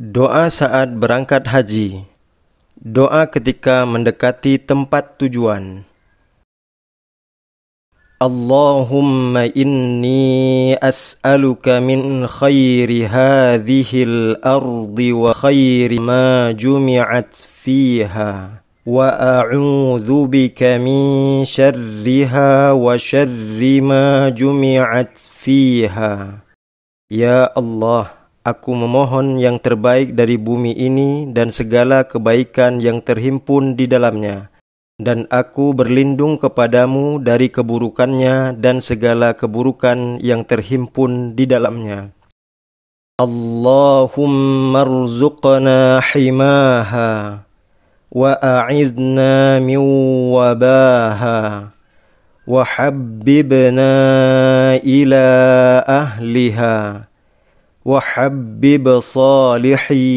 Doa saat berangkat haji. Doa ketika mendekati tempat tujuan. Allahumma inni as'aluka min khairi hadhil ardi wa khairi ma jumi'at fiha wa a'udzu bika min syarriha wa syarri ma jumi'at fiha. Ya Allah Aku memohon yang terbaik dari bumi ini dan segala kebaikan yang terhimpun di dalamnya. Dan aku berlindung kepadamu dari keburukannya dan segala keburukan yang terhimpun di dalamnya. Allahumma rzuqna himaha wa a'idna min wabaha wa ila ahliha. وحبب صالحي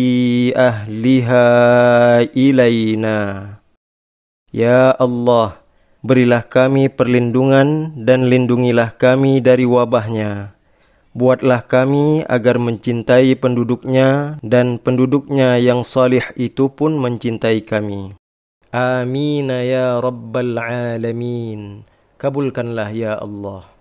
أهلها إلينا Ya Allah, berilah kami perlindungan dan lindungilah kami dari wabahnya. Buatlah kami agar mencintai penduduknya dan penduduknya yang salih itu pun mencintai kami. Amin ya Rabbal Alamin. Kabulkanlah ya Allah.